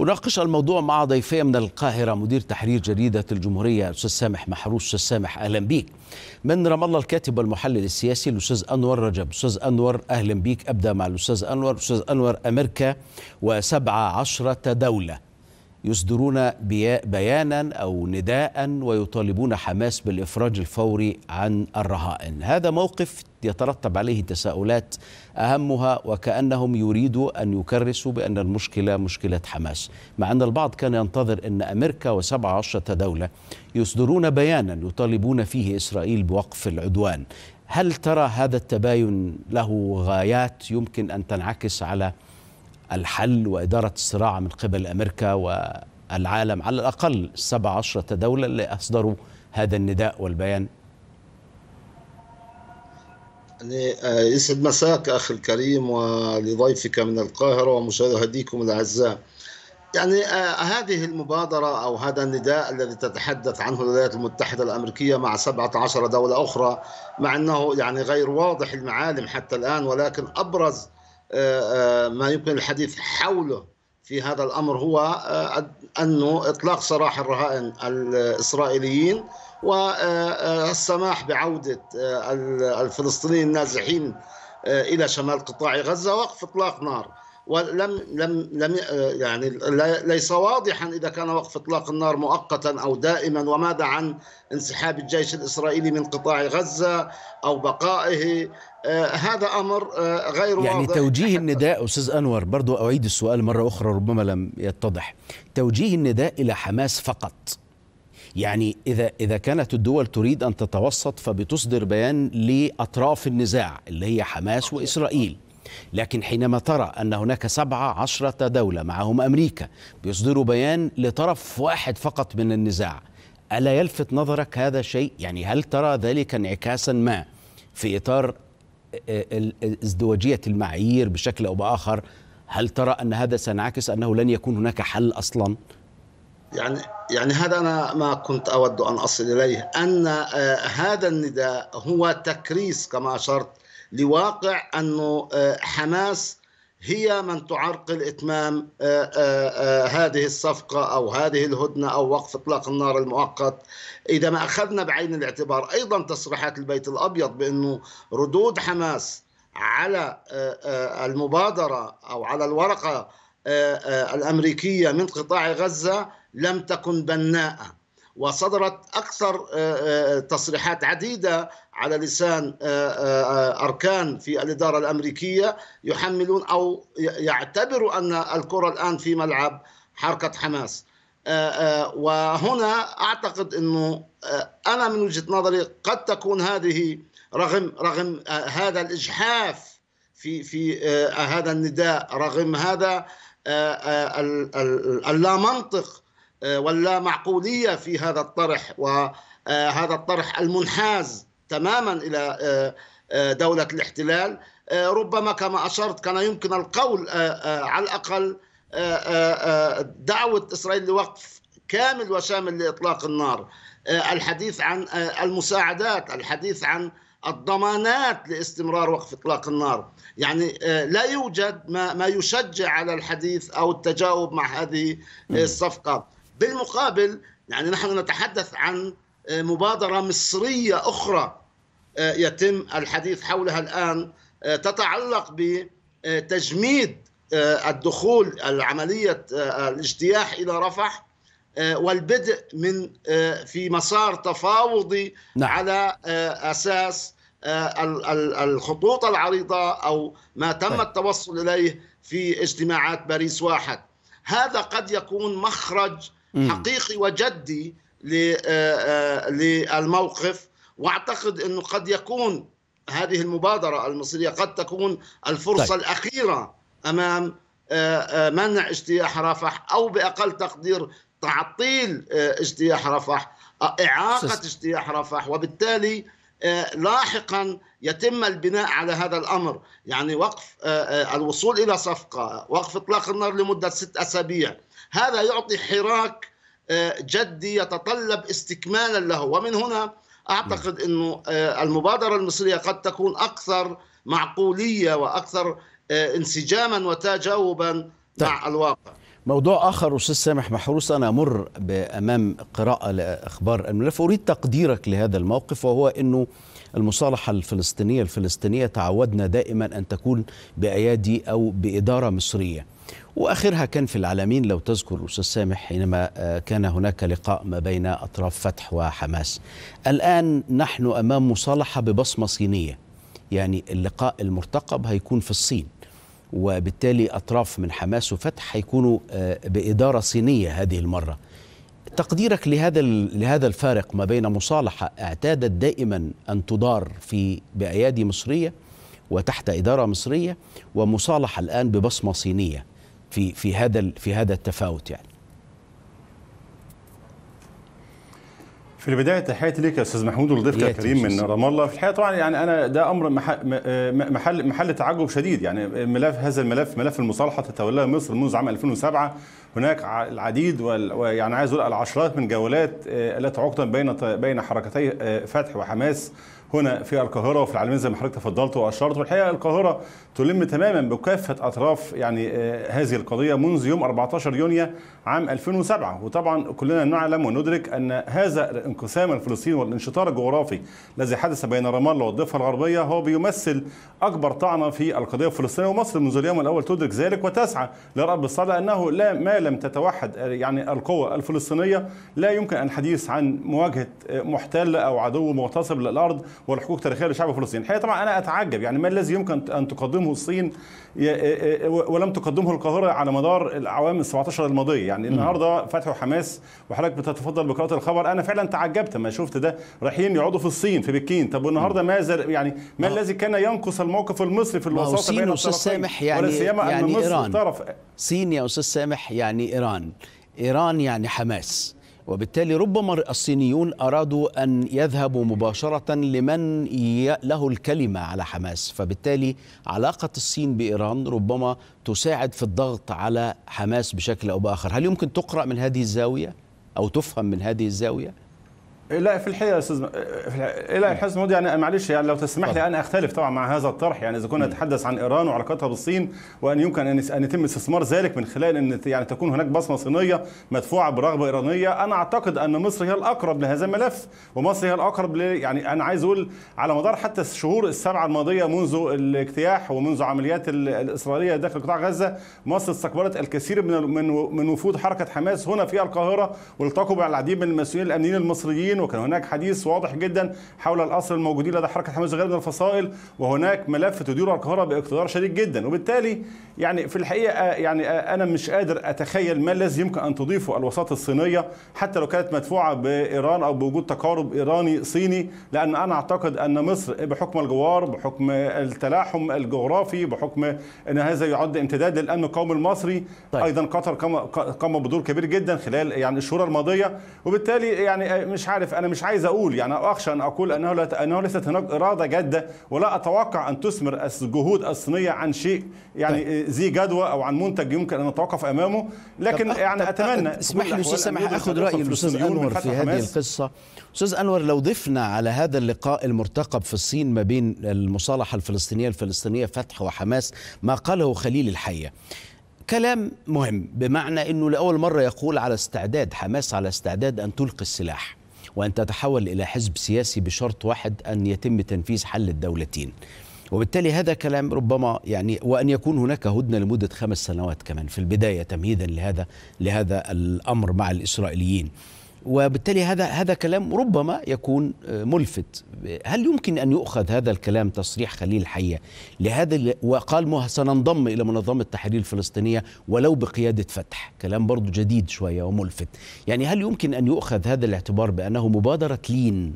أناقش الموضوع مع ضيفي من القاهرة مدير تحرير جريدة الجمهورية الأستاذ سامح محروس أستاذ سامح أهلا بيك من رام الله الكاتب والمحلل السياسي الأستاذ أنور رجب أستاذ أنور أهلا بيك أبدأ مع الأستاذ أنور أستاذ أنور أمريكا وسبعة عشرة دولة يصدرون بيانا او نداء ويطالبون حماس بالافراج الفوري عن الرهائن هذا موقف يترتب عليه تساؤلات أهمها وكأنهم يريدوا أن يكرسوا بأن المشكلة مشكلة حماس مع أن البعض كان ينتظر أن أمريكا وسبع عشرة دولة يصدرون بيانا يطالبون فيه إسرائيل بوقف العدوان هل ترى هذا التباين له غايات يمكن أن تنعكس على الحل وإدارة الصراع من قبل أمريكا والعالم على الأقل السبع عشرة دولة اللي أصدروا هذا النداء والبيان يعني آه، يسعد مساك أخي الكريم ولضيفك من القاهرة ومشاهديكم الأعزاء يعني آه، هذه المبادرة أو هذا النداء الذي تتحدث عنه الولايات المتحدة الأمريكية مع 17 دولة أخرى مع أنه يعني غير واضح المعالم حتى الآن ولكن أبرز آه، ما يمكن الحديث حوله في هذا الأمر هو آه، أنه إطلاق سراح الرهائن الإسرائيليين والسماح آه، آه، بعودة الفلسطينيين النازحين إلى شمال قطاع غزة وقف إطلاق نار ولم لم لم آه، يعني ليس واضحا اذا كان وقف اطلاق النار مؤقتا او دائما وماذا عن انسحاب الجيش الاسرائيلي من قطاع غزه او بقائه آه، هذا امر آه، غير يعني واضح توجيه النداء استاذ انور برضو اعيد السؤال مره اخرى ربما لم يتضح توجيه النداء الى حماس فقط يعني اذا اذا كانت الدول تريد ان تتوسط فبتصدر بيان لاطراف النزاع اللي هي حماس واسرائيل لكن حينما ترى أن هناك سبعة عشرة دولة معهم أمريكا بيصدروا بيان لطرف واحد فقط من النزاع ألا يلفت نظرك هذا شيء؟ يعني هل ترى ذلك انعكاسا ما في إطار ازدواجية المعايير بشكل أو بآخر هل ترى أن هذا سينعكس أنه لن يكون هناك حل أصلا؟ يعني يعني هذا انا ما كنت اود ان اصل اليه ان آه، هذا النداء هو تكريس كما اشرت لواقع أنه آه، حماس هي من تعرقل إتمام آه، آه، هذه الصفقة أو هذه الهدنة أو وقف إطلاق النار المؤقت إذا ما أخذنا بعين الاعتبار أيضا تصريحات البيت الأبيض بأنه ردود حماس على المبادرة أو على الورقة الأمريكية من قطاع غزة لم تكن بناءة وصدرت أكثر تصريحات عديدة على لسان آه، آه، أركان في الإدارة الأمريكية يحملون أو يعتبروا أن الكرة الآن في ملعب حركة حماس آه، وهنا أعتقد أنه أنا من وجهة نظري قد تكون هذه رغم رغم هذا الإجحاف في في هذا النداء رغم هذا اللا منطق واللا معقولية في هذا الطرح وهذا الطرح المنحاز تماما إلى آه، آه، دولة الاحتلال آه، ربما كما أشرت كان يمكن القول على الأقل دعوة إسرائيل لوقف كامل وشامل لإطلاق النار الحديث عن المساعدات الحديث عن الضمانات لاستمرار وقف اطلاق النار يعني لا يوجد ما ما يشجع على الحديث او التجاوب مع هذه الصفقه بالمقابل يعني نحن نتحدث عن آه، مبادرة مصرية أخرى آه، يتم الحديث حولها الآن آه، تتعلق بتجميد الدخول العملية الاجتياح إلى رفح والبدء من في مسار تفاوضي نعم. على أساس الخطوط العريضة أو ما تم طيب. التوصل إليه في اجتماعات باريس واحد هذا قد يكون مخرج حقيقي وجدي آه، آه، للموقف واعتقد انه قد يكون هذه المبادره المصريه قد تكون الفرصه طيب. الاخيره امام آه، منع اجتياح رفح او باقل تقدير تعطيل اجتياح رفح اعاقه اجتياح رفح وبالتالي لاحقا يتم البناء على هذا الامر يعني وقف الوصول الى صفقه وقف اطلاق النار لمده ست اسابيع هذا يعطي حراك جدي يتطلب استكمالا له ومن هنا اعتقد نعم. انه آه، المبادره المصريه قد تكون اكثر معقوليه واكثر آه، انسجاما وتجاوبا طيب. مع الواقع موضوع اخر استاذ سامح محروس انا امر بامام قراءه لاخبار الملف اريد تقديرك لهذا الموقف وهو انه المصالحه الفلسطينيه الفلسطينيه تعودنا دائما ان تكون بايادي او باداره مصريه واخرها كان في العالمين لو تذكر الاستاذ سامح حينما آه، كان هناك لقاء ما بين اطراف فتح وحماس. الان نحن امام مصالحه ببصمه صينيه. يعني اللقاء المرتقب هيكون في الصين. وبالتالي اطراف من حماس وفتح هيكونوا آه، باداره صينيه هذه المره. تقديرك لهذا لهذا الفارق ما بين مصالحه اعتادت دائما ان تدار في بايادي مصريه وتحت اداره مصريه ومصالحه الان ببصمه صينيه في في هذا في هذا التفاوت يعني في البدايه تحياتي لك يا استاذ محمود ولضيفك الكريم من رام الله في الحقيقه طبعا يعني انا ده امر آه، محل محل تعجب شديد يعني ملف هذا الملف ملف المصالحه تتولاه مصر منذ عام 2007 هناك العديد ويعني عايز اقول العشرات من جولات التي آه، عقدت بين بين حركتي آه، فتح وحماس هنا في القاهره وفي العالمين زي ما حضرتك تفضلت واشرت والحقيقه القاهره تلم تماما بكافه اطراف يعني آه، هذه القضيه منذ يوم 14 يونيو عام 2007 وطبعا كلنا نعلم وندرك ان هذا الانقسام الفلسطيني والانشطار الجغرافي الذي حدث بين رام الله والضفه الغربيه هو بيمثل اكبر طعنه في القضيه الفلسطينيه ومصر منذ اليوم الاول تدرك ذلك وتسعى لرب الصدى انه لا ما لم تتوحد آه، يعني القوى الفلسطينيه لا يمكن الحديث عن مواجهه آه، محتل او عدو مغتصب للارض والحقوق التاريخيه لشعب فلسطين الحقيقه طبعا انا اتعجب يعني ما الذي يمكن ان تقدمه الصين ولم تقدمه القاهره على مدار الاعوام ال 17 الماضيه يعني النهارده فتح حماس وحضرتك بتتفضل بقراءه الخبر انا فعلا تعجبت لما شفت ده رايحين يقعدوا في الصين في بكين طب والنهارده ماذا يعني ما الذي كان ينقص الموقف المصري في الوساطه بين الطرفين سامح يعني ولا سيما يعني ان مصر إيران. طرف صين يا استاذ سامح يعني ايران ايران يعني حماس وبالتالي ربما الصينيون أرادوا أن يذهبوا مباشرة لمن له الكلمة على حماس فبالتالي علاقة الصين بإيران ربما تساعد في الضغط على حماس بشكل أو بآخر هل يمكن تقرأ من هذه الزاوية أو تفهم من هذه الزاوية؟ لا في الحقيقه استاذ في الحقيقه يعني معلش يعني لو تسمح لي انا اختلف طبعا مع هذا الطرح يعني اذا كنا نتحدث عن ايران وعلاقتها بالصين وان يمكن ان يتم استثمار ذلك من خلال ان يعني تكون هناك بصمه صينيه مدفوعه برغبه ايرانيه انا اعتقد ان مصر هي الاقرب لهذا الملف ومصر هي الاقرب يعني انا عايز اقول على مدار حتى الشهور السبعه الماضيه منذ الاجتياح ومنذ عمليات الاسرائيليه داخل قطاع غزه مصر استقبلت الكثير من من وفود حركه حماس هنا في القاهره والتقوا بالعديد من المسؤولين الامنيين المصريين الفلسطينيين وكان هناك حديث واضح جدا حول الاسر الموجودين لدى حركه حماس غير من الفصائل وهناك ملف تديره القاهره باقتدار شديد جدا وبالتالي يعني في الحقيقه آه، يعني آه، انا مش قادر اتخيل ما الذي يمكن ان تضيفه الوساطه الصينيه حتى لو كانت مدفوعه بايران او بوجود تقارب ايراني صيني لان انا اعتقد ان مصر بحكم الجوار بحكم التلاحم الجغرافي بحكم ان هذا يعد امتداد للامن القومي المصري طيب. ايضا قطر قام بدور كبير جدا خلال يعني الشهور الماضيه وبالتالي يعني آه، مش عارف عارف انا مش عايز اقول يعني اخشى ان اقول انه انه ليست هناك اراده جاده ولا اتوقع ان تثمر الجهود الصينيه عن شيء يعني طيب. ذي جدوى او عن منتج يمكن ان نتوقف امامه لكن طب يعني طب اتمنى اسمح لي استاذ سامح اخذ راي الاستاذ انور في هذه القصه استاذ انور لو ضفنا على هذا اللقاء المرتقب في الصين ما بين المصالحه الفلسطينيه الفلسطينيه فتح وحماس ما قاله خليل الحيه كلام مهم بمعنى انه لاول مره يقول على استعداد حماس على استعداد ان تلقي السلاح وأن تتحول إلى حزب سياسي بشرط واحد أن يتم تنفيذ حل الدولتين وبالتالي هذا كلام ربما يعني وان يكون هناك هدنه لمده خمس سنوات كمان في البدايه تمهيدا لهذا لهذا الامر مع الاسرائيليين وبالتالي هذا هذا كلام ربما يكون آه، ملفت هل يمكن ان يؤخذ هذا الكلام تصريح خليل حيه لهذا وقال سننضم الى منظمه التحرير الفلسطينيه ولو بقياده فتح كلام برضه جديد شويه وملفت يعني هل يمكن ان يؤخذ هذا الاعتبار بانه مبادره لين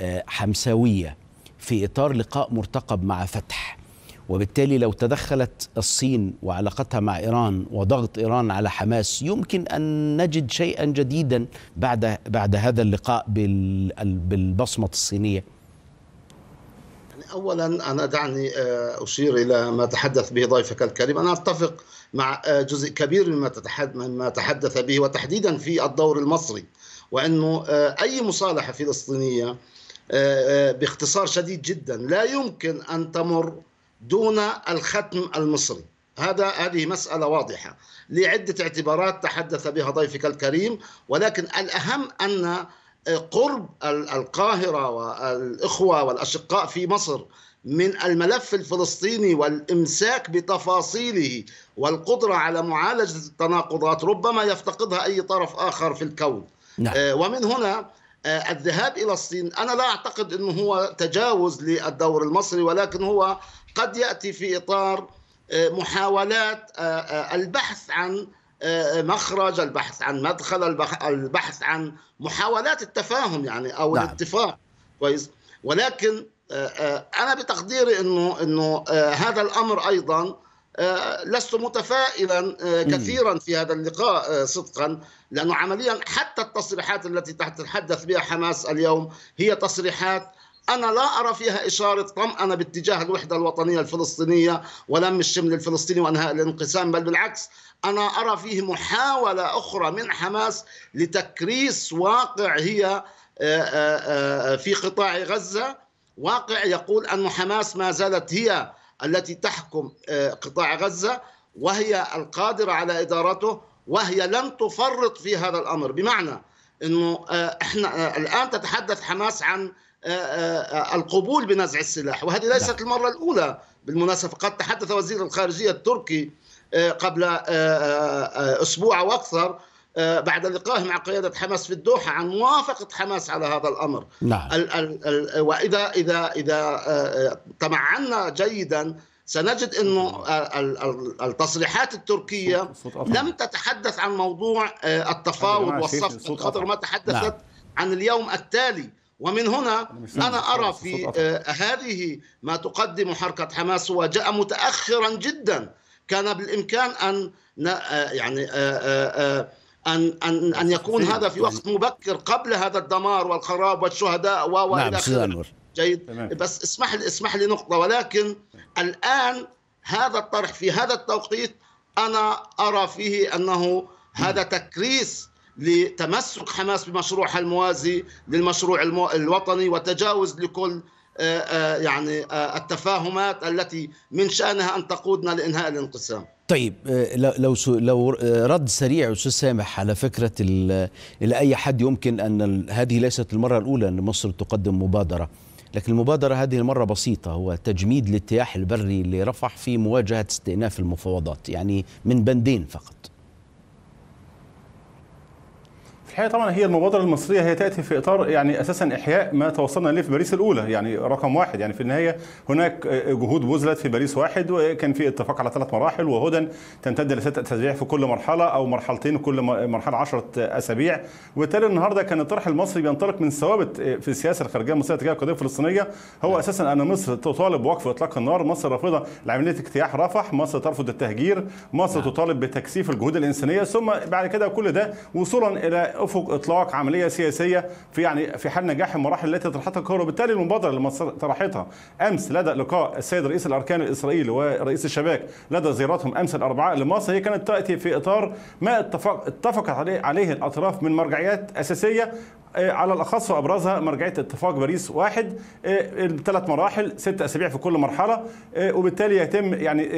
آه، حمساويه في اطار لقاء مرتقب مع فتح وبالتالي لو تدخلت الصين وعلاقتها مع ايران وضغط ايران على حماس يمكن ان نجد شيئا جديدا بعد بعد هذا اللقاء بالبصمه الصينيه. يعني اولا انا دعني آه، اشير الى ما تحدث به ضيفك الكريم انا اتفق مع آه، جزء كبير مما تحدث به وتحديدا في الدور المصري وانه آه، اي مصالحه فلسطينيه باختصار شديد جدا لا يمكن ان تمر دون الختم المصري هذا هذه مسألة واضحة لعدة اعتبارات تحدث بها ضيفك الكريم ولكن الأهم أن آه، قرب القاهرة والإخوة والأشقاء في مصر من الملف الفلسطيني والإمساك بتفاصيله والقدرة على معالجة التناقضات ربما يفتقدها أي طرف آخر في الكون نعم. آه، ومن هنا آه، الذهاب إلى الصين أنا لا أعتقد أنه هو تجاوز للدور المصري ولكن هو قد ياتي في اطار آه، محاولات آه، آه، البحث عن مخرج البحث عن مدخل البحث عن محاولات التفاهم يعني او نعم. الاتفاق كويس ولكن انا بتقديري انه انه هذا الامر ايضا لست متفائلا كثيرا في هذا اللقاء صدقا لانه عمليا حتى التصريحات التي تتحدث بها حماس اليوم هي تصريحات أنا لا أرى فيها إشارة طمأنة باتجاه الوحدة الوطنية الفلسطينية ولم الشمل الفلسطيني وأنهاء الانقسام بل بالعكس أنا أرى فيه محاولة أخرى من حماس لتكريس واقع هي آه، آه، آه، في قطاع غزة واقع يقول أن حماس ما زالت هي التي تحكم قطاع غزة وهي القادرة على إدارته وهي لن تفرط في هذا الأمر بمعنى أنه إحنا الآن تتحدث حماس عن آه، آه، القبول بنزع السلاح وهذه نعم. ليست المرة الأولى بالمناسبة قد تحدث وزير الخارجية التركي آه، قبل أسبوع أو أكثر بعد لقائه مع قيادة حماس في الدوحة عن موافقة حماس على هذا الأمر نعم. ال ال وإذا إذا إذا تمعنا جيدا سنجد أنه التصريحات التركية لم تتحدث عن موضوع التفاوض والصف قدر ما تحدثت نعم. عن اليوم التالي ومن هنا أنا أرى في آه، هذه ما تقدم حركة حماس وجاء متأخرا جدا كان بالإمكان أن آه، يعني آه، أن أن أن يكون هذا في وقت مبكر قبل هذا الدمار والخراب والشهداء و نعم آخره جيد بس اسمح لي اسمح لي نقطة ولكن الآن هذا الطرح في هذا التوقيت أنا أرى فيه أنه هذا تكريس لتمسك حماس بمشروعها الموازي للمشروع الوطني وتجاوز لكل آه، آه، يعني آه، التفاهمات التي من شأنها أن تقودنا لإنهاء الانقسام طيب لو لو رد سريع استاذ سامح على فكره لاي حد يمكن ان هذه ليست المره الاولى ان مصر تقدم مبادره لكن المبادره هذه المره بسيطه هو تجميد الاجتياح البري لرفح في مواجهه استئناف المفاوضات يعني من بندين فقط الحقيقه طبعا هي المبادره المصريه هي تاتي في اطار يعني اساسا احياء ما توصلنا اليه في باريس الاولى يعني رقم واحد يعني في النهايه هناك جهود بذلت في باريس واحد وكان في اتفاق على ثلاث مراحل وهدى تمتد لست اسابيع في كل مرحله او مرحلتين كل مرحله 10 اسابيع وبالتالي النهارده كان الطرح المصري بينطلق من ثوابت في السياسه الخارجيه المصريه تجاه القضيه الفلسطينيه هو نعم. اساسا ان مصر تطالب بوقف اطلاق النار مصر رافضه لعمليه اجتياح رفح مصر ترفض التهجير مصر نعم. تطالب بتكثيف الجهود الانسانيه ثم بعد كده كل ده وصولا الى افق اطلاق عمليه سياسيه في يعني في حال نجاح المراحل التي طرحتها القاهره وبالتالي المبادره اللي طرحتها امس لدى لقاء السيد رئيس الاركان الاسرائيلي ورئيس الشباك لدى زيارتهم امس الاربعاء لمصر هي كانت تاتي في اطار ما اتفق اتفقت عليه عليه الاطراف من مرجعيات اساسيه آه، على الاخص وابرزها مرجعيه اتفاق باريس واحد ثلاث آه، آه، مراحل ست اسابيع في كل مرحله وبالتالي يتم يعني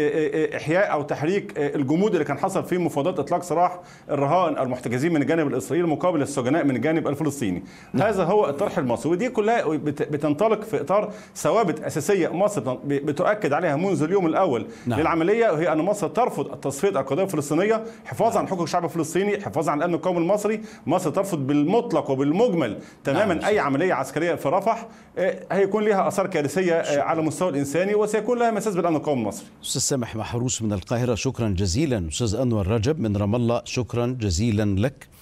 احياء او تحريك الجمود اللي كان حصل في مفاوضات اطلاق سراح الرهائن المحتجزين من الجانب الاسرائيلي مقابل السجناء من الجانب الفلسطيني نعم. هذا هو الطرح المصري ودي كلها بتنطلق في اطار ثوابت اساسيه مصر بتؤكد عليها منذ اليوم الاول نعم. للعمليه وهي ان مصر ترفض تصفيه القضيه الفلسطينيه حفاظا نعم. عن حقوق الشعب الفلسطيني حفاظا عن الامن القومي المصري مصر ترفض بالمطلق وبالمغلق المجمل تماما نعم. اي نعم. عمليه عسكريه في رفح آه، هيكون لها اثار كارثيه آه، شكرا. على المستوى الانساني وسيكون لها مساس بالامن القومي المصري استاذ سامح محروس من القاهره شكرا جزيلا استاذ انور رجب من رام الله شكرا جزيلا لك